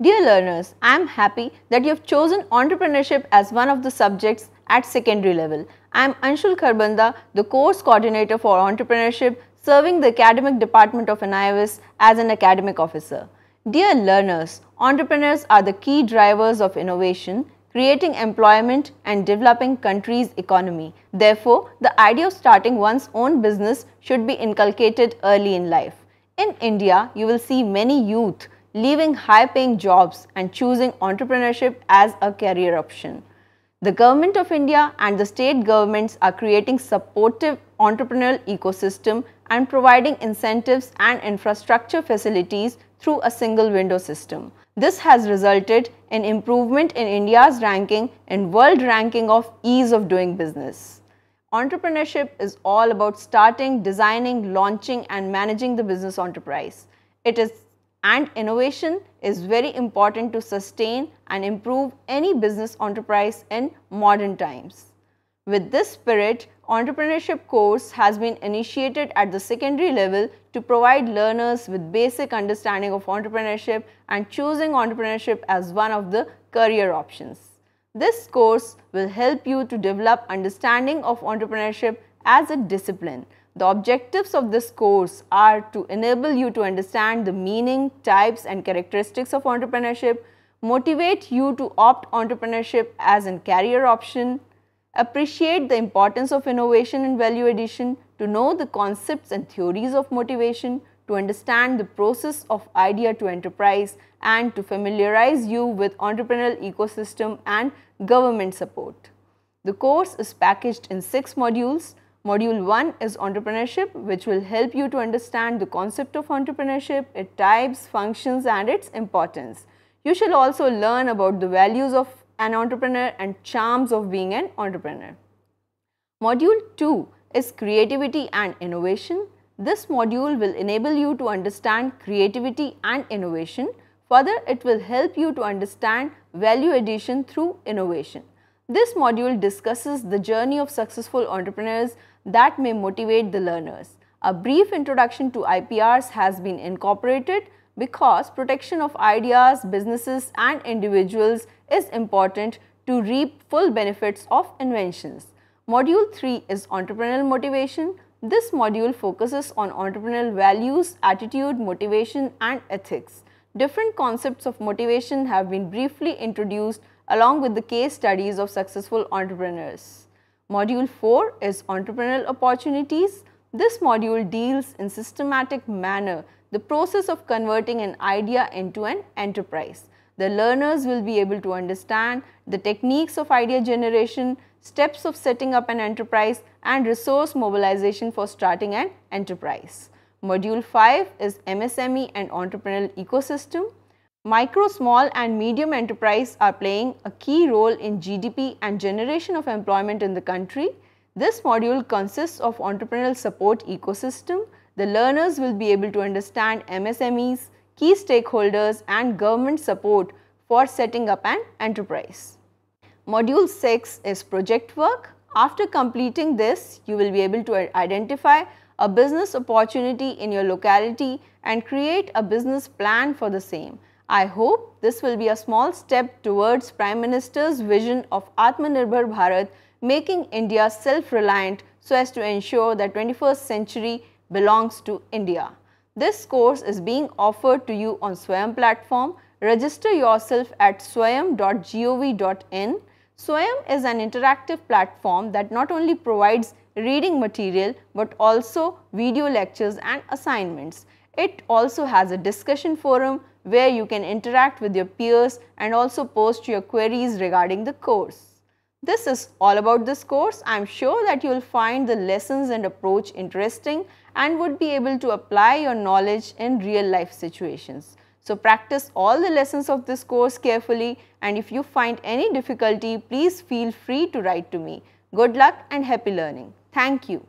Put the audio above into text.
Dear learners, I am happy that you have chosen entrepreneurship as one of the subjects at secondary level. I am Anshul Kharbanda, the course coordinator for entrepreneurship, serving the academic department of NIOS as an academic officer. Dear learners, entrepreneurs are the key drivers of innovation, creating employment and developing country's economy. Therefore, the idea of starting one's own business should be inculcated early in life. In India, you will see many youth leaving high paying jobs and choosing entrepreneurship as a career option. The Government of India and the state governments are creating supportive entrepreneurial ecosystem and providing incentives and infrastructure facilities through a single window system. This has resulted in improvement in India's ranking in world ranking of ease of doing business. Entrepreneurship is all about starting, designing, launching and managing the business enterprise. It is and innovation is very important to sustain and improve any business enterprise in modern times. With this spirit, entrepreneurship course has been initiated at the secondary level to provide learners with basic understanding of entrepreneurship and choosing entrepreneurship as one of the career options. This course will help you to develop understanding of entrepreneurship as a discipline the objectives of this course are to enable you to understand the meaning, types and characteristics of entrepreneurship, motivate you to opt entrepreneurship as a career option, appreciate the importance of innovation and value addition, to know the concepts and theories of motivation, to understand the process of idea to enterprise and to familiarize you with entrepreneurial ecosystem and government support. The course is packaged in six modules Module 1 is entrepreneurship which will help you to understand the concept of entrepreneurship, its types, functions and its importance. You shall also learn about the values of an entrepreneur and charms of being an entrepreneur. Module 2 is creativity and innovation. This module will enable you to understand creativity and innovation. Further, it will help you to understand value addition through innovation. This module discusses the journey of successful entrepreneurs that may motivate the learners. A brief introduction to IPRs has been incorporated because protection of ideas, businesses and individuals is important to reap full benefits of inventions. Module 3 is entrepreneurial motivation. This module focuses on entrepreneurial values, attitude, motivation and ethics different concepts of motivation have been briefly introduced along with the case studies of successful entrepreneurs. Module 4 is Entrepreneurial Opportunities. This module deals in systematic manner the process of converting an idea into an enterprise. The learners will be able to understand the techniques of idea generation, steps of setting up an enterprise and resource mobilization for starting an enterprise. Module 5 is MSME and entrepreneurial ecosystem. Micro, small and medium enterprise are playing a key role in GDP and generation of employment in the country. This module consists of entrepreneurial support ecosystem. The learners will be able to understand MSMEs, key stakeholders and government support for setting up an enterprise. Module 6 is project work. After completing this, you will be able to identify a business opportunity in your locality and create a business plan for the same. I hope this will be a small step towards Prime Minister's vision of Atmanirbhar Bharat, making India self-reliant so as to ensure that 21st century belongs to India. This course is being offered to you on Swayam platform. Register yourself at swayam.gov.in. Swayam is an interactive platform that not only provides reading material but also video lectures and assignments. It also has a discussion forum where you can interact with your peers and also post your queries regarding the course. This is all about this course. I am sure that you will find the lessons and approach interesting and would be able to apply your knowledge in real life situations. So practice all the lessons of this course carefully and if you find any difficulty, please feel free to write to me. Good luck and happy learning. Thank you.